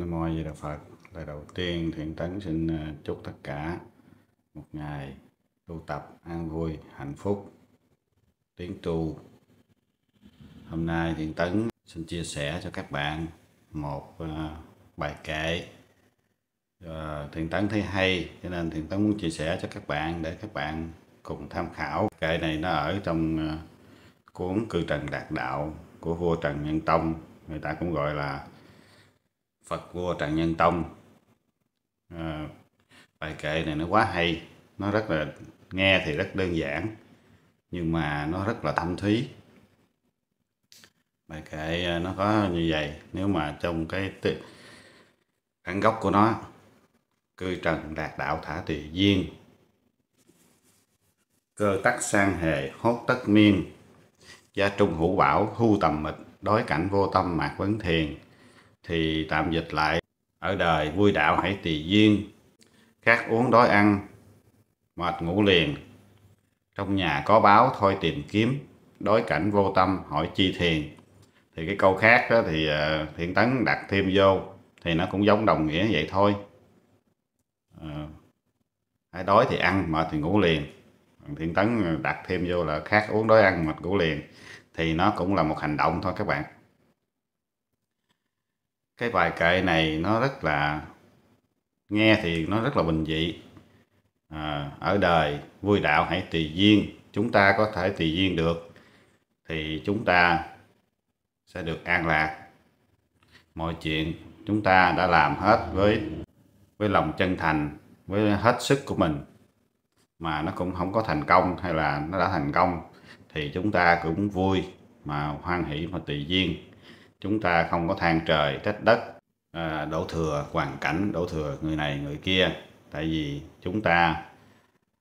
Nam Mô A Di Đà Phật Lời đầu tiên Thiện Tấn xin ờ, chúc tất cả một ngày tu tập an vui, hạnh phúc, tiến tu Hôm nay Thiện Tấn xin chia sẻ cho các bạn một ờ, bài kệ ờ, Thiện Tấn thấy hay cho nên Thiện Tấn muốn chia sẻ cho các bạn để các bạn cùng tham khảo Kệ này nó ở trong cuốn Cư Trần Đạt Đạo của vua Trần Nhân Tông người ta cũng gọi là Phật vua Trần Nhân Tông à, bài kệ này nó quá hay nó rất là nghe thì rất đơn giản nhưng mà nó rất là thâm thúy bài kệ à, nó có như vậy nếu mà trong cái bản gốc của nó cư trần đạt đạo thả tùy duyên cơ tắc sang hề hốt tất miên gia trung hữu bảo thu tầm mịch đối cảnh vô tâm mạc vấn thiền thì tạm dịch lại ở đời vui đạo hãy tỳ duyên khát uống đói ăn mệt ngủ liền trong nhà có báo thôi tìm kiếm đối cảnh vô tâm hỏi chi thiền thì cái câu khác đó thì ờ, thiện tấn đặt thêm vô thì nó cũng giống đồng nghĩa vậy thôi à, ờ, hãy đói thì ăn mệt thì ngủ liền thiện tấn đặt thêm vô là khác uống đói ăn mệt ngủ liền thì nó cũng là một hành động thôi các bạn cái bài kệ này nó rất là nghe thì nó rất là bình dị à, ở đời vui đạo hãy tùy duyên chúng ta có thể tùy duyên được thì chúng ta sẽ được an lạc mọi chuyện chúng ta đã làm hết với với lòng chân thành với hết sức của mình mà nó cũng không có thành công hay là nó đã thành công thì chúng ta cũng vui mà hoan hỷ mà tùy duyên chúng ta không có than trời trách đất à, đổ thừa hoàn cảnh đổ thừa người này người kia tại vì chúng ta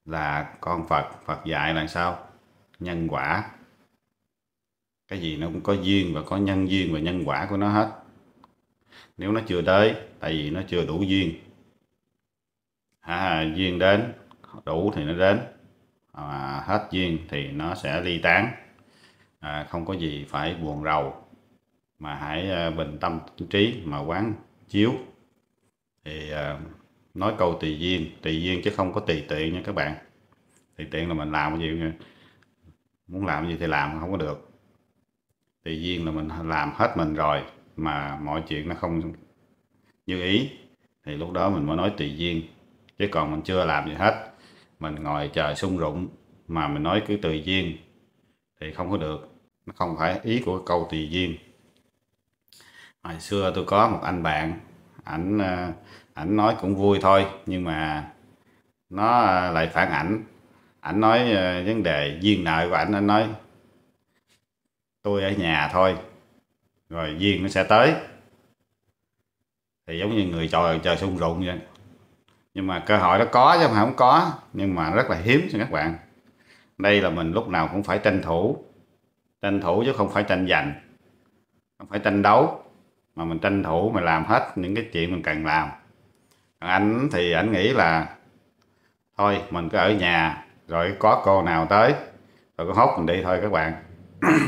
là con phật phật dạy là sao nhân quả cái gì nó cũng có duyên và có nhân duyên và nhân quả của nó hết nếu nó chưa tới tại vì nó chưa đủ duyên à, duyên đến đủ thì nó đến à, hết duyên thì nó sẽ ly tán à, không có gì phải buồn rầu mà hãy ờ, bình tâm trí mà quán chiếu thì ờ, nói câu tùy duyên tùy duyên chứ không có tùy tiện nha các bạn tùy tiện là mình làm cái gì muốn làm gì thì làm không có được tùy duyên là mình làm hết mình rồi mà mọi chuyện nó không như ý thì lúc đó mình mới nói tùy duyên chứ còn mình chưa làm gì hết mình ngồi chờ sung rụng mà mình nói cứ tùy duyên thì không có được nó không phải ý của câu tùy duyên hồi xưa tôi có một anh bạn ảnh ờ, ảnh nói cũng vui thôi nhưng mà nó ờ, lại phản ảnh ảnh nói ờ, vấn đề duyên nợ của ảnh anh nói tôi ở nhà thôi rồi duyên nó sẽ tới thì giống như người chờ chờ sung rụng vậy nhưng mà cơ hội nó có chứ mà không có nhưng mà rất là hiếm cho các bạn đây là mình lúc nào cũng phải tranh thủ tranh thủ chứ không phải tranh giành không phải tranh đấu mà mình tranh thủ mình làm hết những cái chuyện mình cần làm còn anh thì anh nghĩ là thôi mình cứ ở nhà rồi có cô nào tới rồi có hốt mình đi thôi các bạn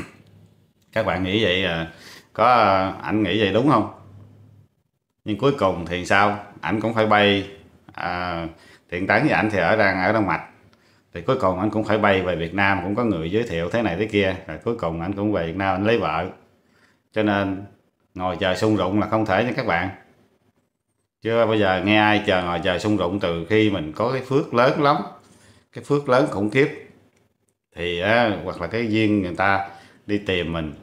các bạn nghĩ vậy à, có à, anh nghĩ vậy đúng không nhưng cuối cùng thì sao anh cũng phải bay à, thiện tán với anh thì ở đang ở Đông Mạch thì cuối cùng anh cũng phải bay về Việt Nam cũng có người giới thiệu thế này thế kia rồi cuối cùng anh cũng về Việt Nam anh lấy vợ cho nên ngồi chờ sung rụng là không thể nha các bạn Chứ bây giờ nghe ai chờ ngồi chờ sung rụng từ khi mình có cái phước lớn lắm cái phước lớn khủng khiếp thì á, hoặc là cái duyên người ta đi tìm mình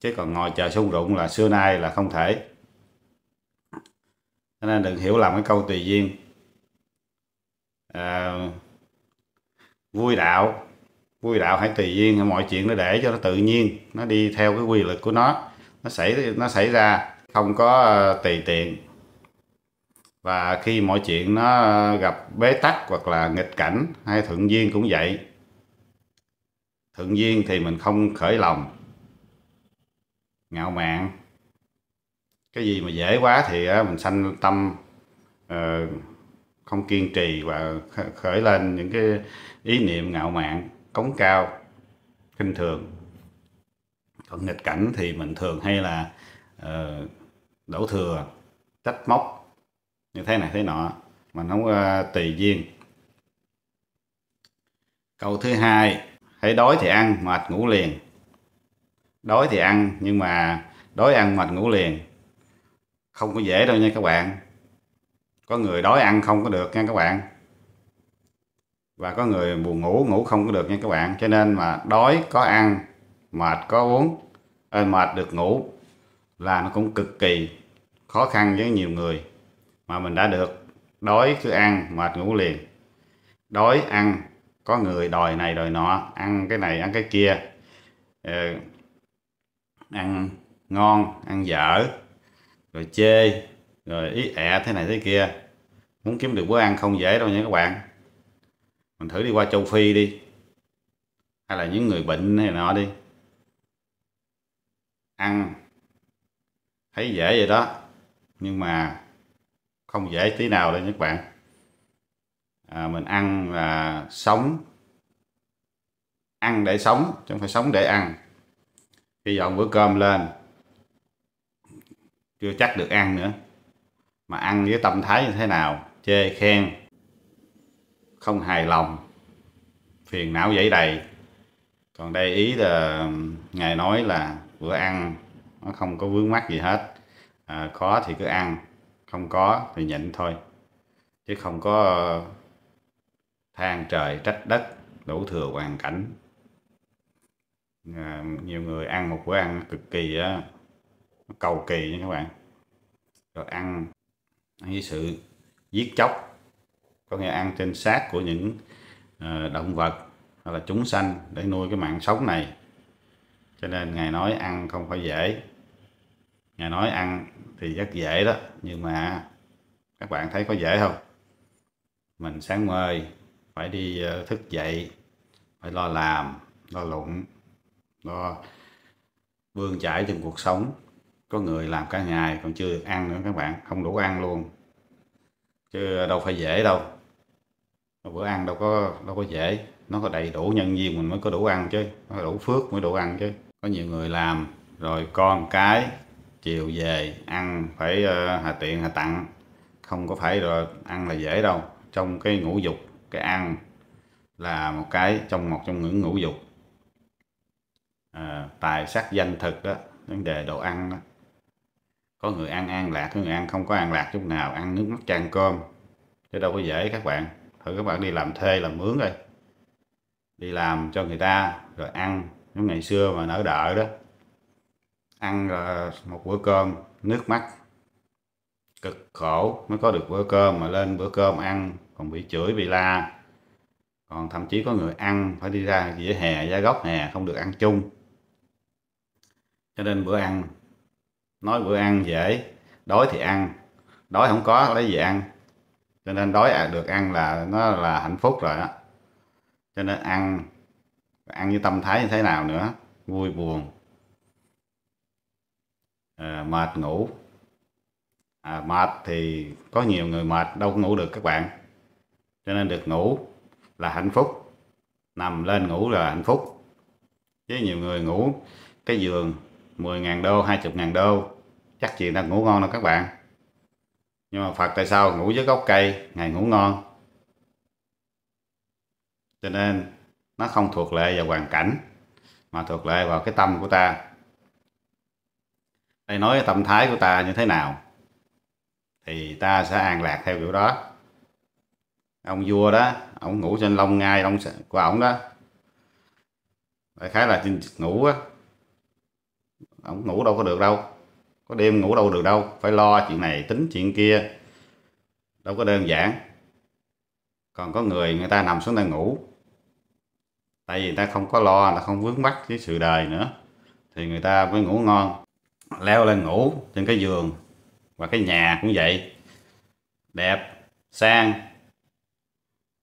chứ còn ngồi chờ sung rụng là xưa nay là không thể nên đừng hiểu làm cái câu tùy duyên à, vui đạo vui đạo hãy tùy duyên mọi chuyện nó để cho nó tự nhiên nó đi theo cái quy luật của nó nó xảy nó xảy ra không có ờ, tùy tiện và khi mọi chuyện nó gặp bế tắc hoặc là nghịch cảnh hay thuận duyên cũng vậy thuận duyên thì mình không khởi lòng ngạo mạn cái gì mà dễ quá thì ờ, mình sanh tâm ờ, không kiên trì và khởi lên những cái ý niệm ngạo mạn cống cao kinh thường còn nghịch cảnh thì mình thường hay là uh, đổ thừa trách móc như thế này thế nọ mình không ờ, uh, tùy duyên câu thứ hai hãy đói thì ăn mệt ngủ liền đói thì ăn nhưng mà đói ăn mệt ngủ liền không có dễ đâu nha các bạn có người đói ăn không có được nha các bạn và có người buồn ngủ ngủ không có được nha các bạn cho nên mà đói có ăn mệt có uống ơi mệt được ngủ là nó cũng cực kỳ khó khăn với nhiều người mà mình đã được đói cứ ăn mệt ngủ liền đói ăn có người đòi này đòi nọ ăn cái này ăn cái kia ừ, ăn ngon ăn dở rồi chê rồi ý ẹ thế này thế kia muốn kiếm được bữa ăn không dễ đâu nha các bạn mình thử đi qua châu phi đi hay là những người bệnh này nọ đi ăn thấy dễ vậy đó nhưng mà không dễ tí nào đâu các bạn à, mình ăn là sống ăn để sống chứ không phải sống để ăn khi dọn bữa cơm lên chưa chắc được ăn nữa mà ăn với tâm thái như thế nào chê khen không hài lòng phiền não dãy đầy còn đây ý là ngài nói là bữa ăn nó không có vướng mắc gì hết à, có thì cứ ăn không có thì nhịn thôi chứ không có than trời trách đất đủ thừa hoàn cảnh à, nhiều người ăn một bữa ăn cực kỳ á cầu kỳ nha các bạn rồi ăn với sự giết chóc có nghĩa ăn trên xác của những ờ, động vật hoặc là chúng sanh để nuôi cái mạng sống này cho nên ngài nói ăn không phải dễ ngài nói ăn thì rất dễ đó nhưng mà các bạn thấy có dễ không mình sáng mời phải đi ờ, thức dậy phải lo làm lo lụng lo vương chải trong cuộc sống có người làm cả ngày còn chưa được ăn nữa các bạn không đủ ăn luôn chứ đâu phải dễ đâu bữa ăn đâu có đâu có dễ nó có đầy đủ nhân viên mình mới có đủ ăn chứ nó đủ phước mới đủ ăn chứ có nhiều người làm rồi con cái chiều về ăn phải uh, hà tiện hà tặng không có phải rồi ăn là dễ đâu trong cái ngũ dục cái ăn là một cái trong một trong những ngũ dục à, tài sắc danh thực đó vấn đề đồ ăn đó. có người ăn an lạc có người ăn không có an lạc chút nào ăn nước mắt chan cơm chứ đâu có dễ các bạn thôi các bạn đi làm thuê làm mướn đây, đi làm cho người ta rồi ăn giống ngày xưa mà nở đợi đó ăn là một bữa cơm nước mắt cực khổ mới có được bữa cơm mà lên bữa cơm ăn còn bị chửi bị la còn thậm chí có người ăn phải đi ra giữa hè ra góc hè không được ăn chung cho nên bữa ăn nói bữa ăn dễ đói thì ăn đói không có lấy gì ăn cho nên đói à, được ăn là nó là hạnh phúc rồi á. cho nên ăn ăn với tâm thái như thế nào nữa vui buồn à, mệt ngủ à, mệt thì có nhiều người mệt đâu có ngủ được các bạn cho nên được ngủ là hạnh phúc nằm lên ngủ là hạnh phúc với nhiều người ngủ cái giường 10.000 đô 20.000 đô chắc chị ta ngủ ngon đâu các bạn nhưng mà phật tại sao ngủ dưới gốc cây ngày ngủ ngon cho nên nó không thuộc lệ vào hoàn cảnh mà thuộc lệ vào cái tâm của ta đây nói tâm thái của ta như thế nào thì ta sẽ an lạc theo kiểu đó ông vua đó ông ngủ trên lông ngai ông của ông đó đại khái là trên ngủ á ông ngủ đâu có được đâu có đêm ngủ đâu được đâu phải lo chuyện này tính chuyện kia đâu có đơn giản còn có người người ta nằm xuống đây ngủ tại vì người ta không có lo người ta không vướng mắc với sự đời nữa thì người ta mới ngủ ngon leo lên ngủ trên cái giường và cái nhà cũng vậy đẹp sang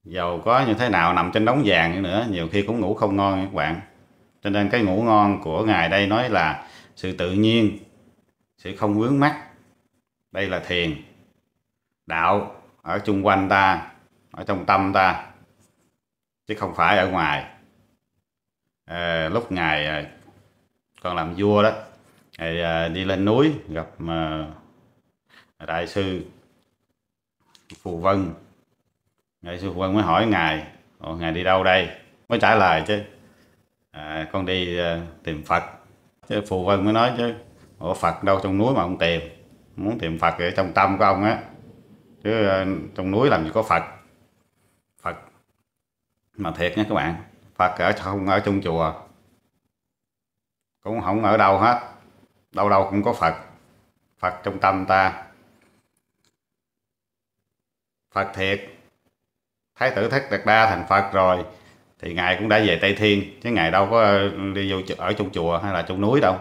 giàu có như thế nào nằm trên đống vàng nữa nhiều khi cũng ngủ không ngon các bạn cho nên cái ngủ ngon của ngài đây nói là sự tự nhiên sẽ không vướng mắc đây là thiền đạo ở chung quanh ta ở trong tâm ta chứ không phải ở ngoài à, lúc ngày ờ, còn làm vua đó ngài ờ, đi lên núi gặp đại sư phù vân đại sư phù vân mới hỏi ngài ngài đi đâu đây mới trả lời chứ à, con đi tìm phật chứ phù vân mới nói chứ Ủa Phật đâu trong núi mà ông tìm Muốn tìm Phật ở trong tâm của ông á Chứ ờ, trong núi làm gì có Phật Phật Mà thiệt nha các bạn Phật ở không ở trong chùa Cũng không ở đâu hết Đâu đâu cũng có Phật Phật trong tâm ta Phật thiệt Thái tử Thích Đạt Đa thành Phật rồi Thì Ngài cũng đã về Tây Thiên Chứ Ngài đâu có ờ, đi vô ở trong chùa hay là trong núi đâu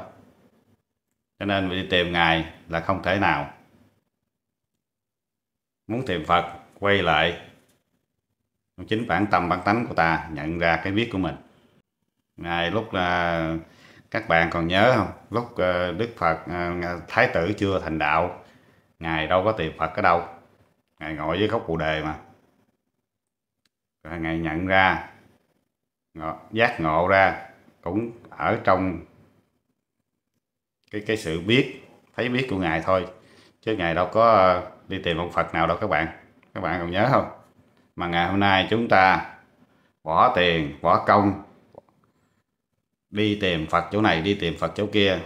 cho nên đi tìm ngài là không thể nào muốn tìm phật quay lại chính bản tâm bản tánh của ta nhận ra cái biết của mình ngài lúc là các bạn còn nhớ không lúc ờ, đức phật ờ, thái tử chưa thành đạo ngài đâu có tìm phật ở đâu ngài ngồi dưới gốc bồ đề mà ngài nhận ra giác ngộ ra cũng ở trong cái cái sự biết thấy biết của ngài thôi chứ ngài đâu có ờ, đi tìm một phật nào đâu các bạn các bạn còn nhớ không mà ngày hôm nay chúng ta bỏ tiền bỏ công đi tìm phật chỗ này đi tìm phật chỗ kia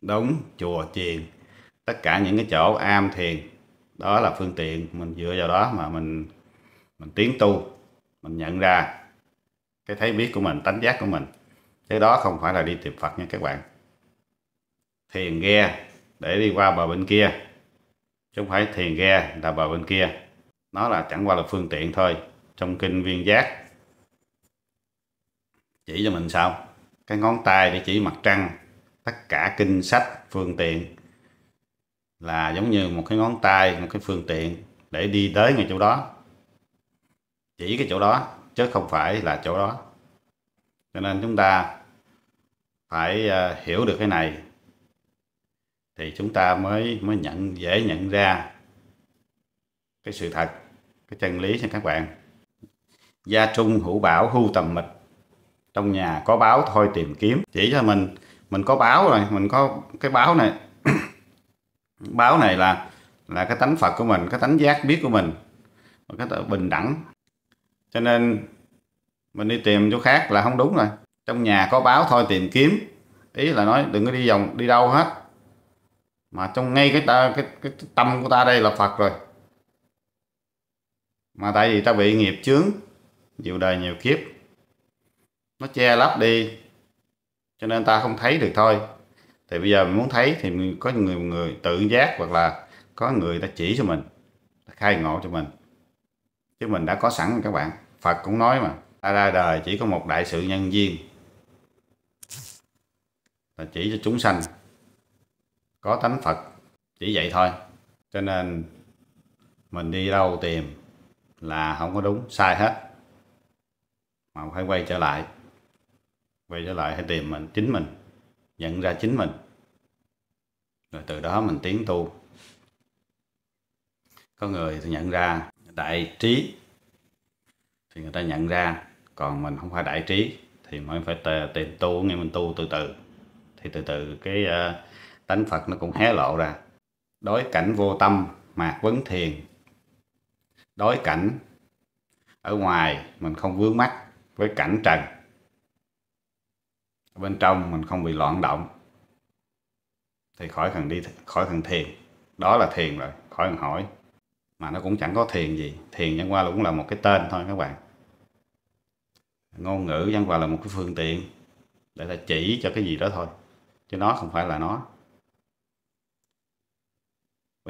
đóng chùa chiền tất cả những cái chỗ am thiền đó là phương tiện mình dựa vào đó mà mình mình tiến tu mình nhận ra cái thấy biết của mình tánh giác của mình cái đó không phải là đi tìm phật nha các bạn thuyền ghe để đi qua bờ bên kia chứ không phải thuyền ghe là bờ bên kia nó là chẳng qua là phương tiện thôi trong kinh viên giác chỉ cho mình sao cái ngón tay để chỉ mặt trăng tất cả kinh sách phương tiện là giống như một cái ngón tay một cái phương tiện để đi tới ngay chỗ đó chỉ cái chỗ đó chứ không phải là chỗ đó cho nên chúng ta phải ờ, hiểu được cái này thì chúng ta mới mới nhận dễ nhận ra cái sự thật cái chân lý cho các bạn gia trung hữu bảo hưu tầm mịch trong nhà có báo thôi tìm kiếm chỉ cho mình mình có báo rồi mình có cái báo này báo này là là cái tánh phật của mình cái tánh giác biết của mình cái bình đẳng cho nên mình đi tìm chỗ khác là không đúng rồi trong nhà có báo thôi tìm kiếm ý là nói đừng có đi vòng đi đâu hết mà trong ngay cái ta cái, cái, cái tâm của ta đây là Phật rồi mà tại vì ta bị nghiệp chướng nhiều đời nhiều kiếp nó che lấp đi cho nên ta không thấy được thôi thì bây giờ mình muốn thấy thì có người người tự giác hoặc là có người ta chỉ cho mình khai ngộ cho mình chứ mình đã có sẵn các bạn Phật cũng nói mà ta ra đời chỉ có một đại sự nhân viên là chỉ cho chúng sanh có tánh phật chỉ vậy thôi cho nên mình đi đâu tìm là không có đúng sai hết mà phải quay trở lại quay trở lại hãy tìm mình chính mình nhận ra chính mình rồi từ đó mình tiến tu có người thì nhận ra đại trí thì người ta nhận ra còn mình không phải đại trí thì mới phải tìm tu nghe mình tu từ từ thì từ từ cái uh, tánh Phật nó cũng hé lộ ra đối cảnh vô tâm mạc vấn thiền đối cảnh ở ngoài mình không vướng mắt với cảnh trần bên trong mình không bị loạn động thì khỏi cần đi khỏi cần thiền đó là thiền rồi khỏi cần hỏi mà nó cũng chẳng có thiền gì thiền chẳng qua là cũng là một cái tên thôi các bạn ngôn ngữ chẳng qua là một cái phương tiện để là chỉ cho cái gì đó thôi chứ nó không phải là nó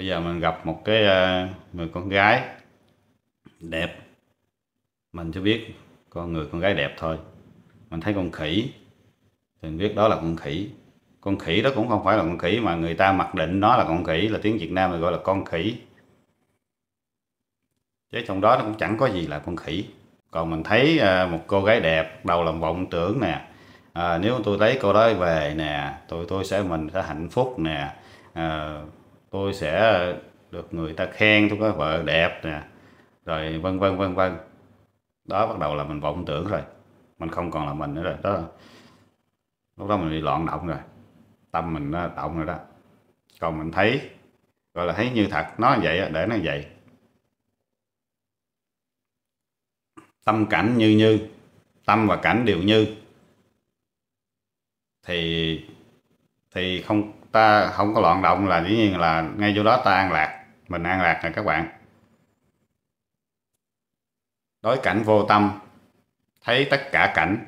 bây giờ mình gặp một cái ờ, người con gái đẹp mình chưa biết con người con gái đẹp thôi mình thấy con khỉ thì mình biết đó là con khỉ con khỉ đó cũng không phải là con khỉ mà người ta mặc định nó là con khỉ là tiếng Việt Nam mình gọi là con khỉ chứ trong đó nó cũng chẳng có gì là con khỉ còn mình thấy ờ, một cô gái đẹp đầu lòng vọng tưởng nè à, nếu tôi lấy cô đó về nè tôi tôi sẽ mình sẽ hạnh phúc nè à, tôi sẽ được người ta khen tôi có vợ đẹp nè rồi vân vân vân vân đó bắt đầu là mình vọng tưởng rồi mình không còn là mình nữa rồi đó lúc đó mình bị loạn động rồi tâm mình nó động rồi đó còn mình thấy gọi là thấy như thật nó như vậy để nó như vậy tâm cảnh như như tâm và cảnh đều như thì thì không ta không có loạn động là dĩ nhiên là ngay chỗ đó ta an lạc mình an lạc rồi các bạn đối cảnh vô tâm thấy tất cả cảnh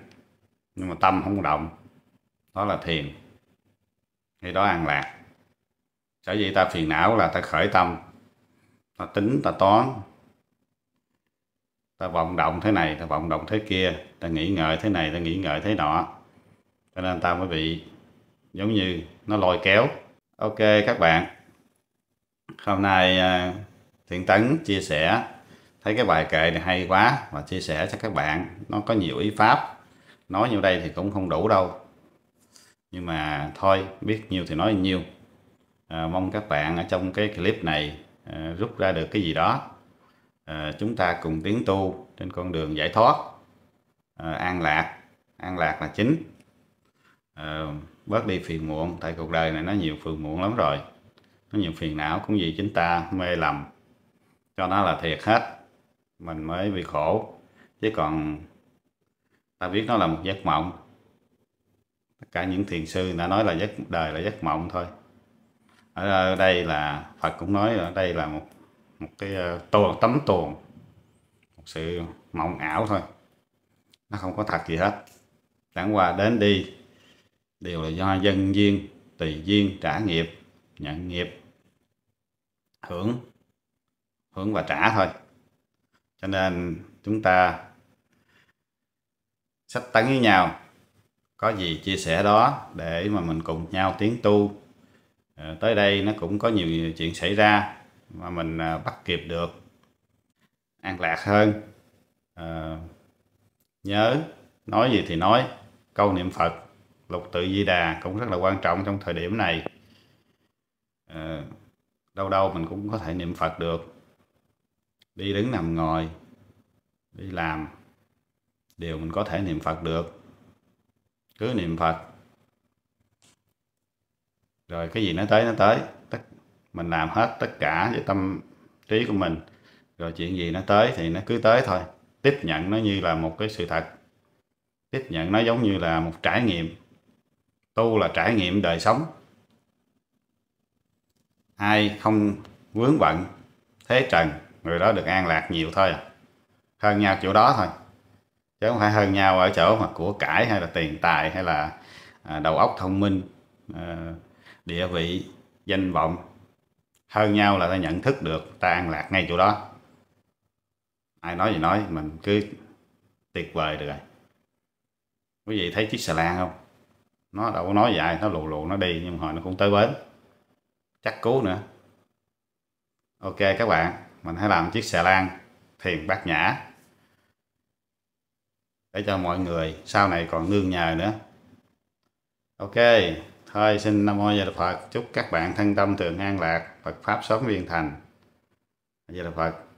nhưng mà tâm không động đó là thiền thì đó an lạc sở dĩ ta phiền não là ta khởi tâm ta tính ta toán ta vọng động thế này ta vọng động thế kia ta nghĩ ngợi thế này ta nghĩ ngợi thế nọ cho nên ta mới bị giống như nó lôi kéo ok các bạn hôm nay à, thiện tấn chia sẻ thấy cái bài kệ này hay quá và chia sẻ cho các bạn nó có nhiều ý pháp nói nhiêu đây thì cũng không đủ đâu nhưng mà thôi biết nhiều thì nói nhiều à, mong các bạn ở trong cái clip này à, rút ra được cái gì đó à, chúng ta cùng tiến tu trên con đường giải thoát à, an lạc an lạc là chính à, bớt đi phiền muộn tại cuộc đời này nó nhiều phiền muộn lắm rồi nó nhiều phiền não cũng vì chính ta mê lầm cho nó là thiệt hết mình mới bị khổ chứ còn ta biết nó là một giấc mộng tất cả những thiền sư đã nói là giấc đời là giấc mộng thôi ở đây là Phật cũng nói ở đây là một một cái ờ, tuồng tấm tuồng một sự mộng ảo thôi nó không có thật gì hết chẳng qua đến đi đều là do dân duyên tùy duyên trả nghiệp nhận nghiệp hưởng hưởng và trả thôi cho nên chúng ta sách tấn với nhau có gì chia sẻ đó để mà mình cùng nhau tiến tu à, tới đây nó cũng có nhiều chuyện xảy ra mà mình à, bắt kịp được an lạc hơn à, nhớ nói gì thì nói câu niệm phật lục tự di đà cũng rất là quan trọng trong thời điểm này à, đâu đâu mình cũng có thể niệm phật được đi đứng nằm ngồi đi làm đều mình có thể niệm phật được cứ niệm phật rồi cái gì nó tới nó tới tất mình làm hết tất cả với tâm trí của mình rồi chuyện gì nó tới thì nó cứ tới thôi tiếp nhận nó như là một cái sự thật tiếp nhận nó giống như là một trải nghiệm tu là trải nghiệm đời sống ai không vướng bận thế trần người đó được an lạc nhiều thôi à. hơn nhau chỗ đó thôi chứ không phải hơn nhau ở chỗ mà của cải hay là tiền tài hay là à, đầu óc thông minh à, địa vị danh vọng hơn nhau là ta nhận thức được ta an lạc ngay chỗ đó ai nói gì nói mình cứ tuyệt vời được rồi quý vị thấy chiếc xà lan không nó đâu có nói dài nó lù lù nó đi nhưng hồi nó cũng tới bến chắc cú nữa ok các bạn mình hãy làm chiếc xà lan thiền bát nhã để cho mọi người sau này còn nương nhờ nữa ok thôi xin nam mô gia phật chúc các bạn thân tâm thường an lạc phật pháp sớm viên thành gia phật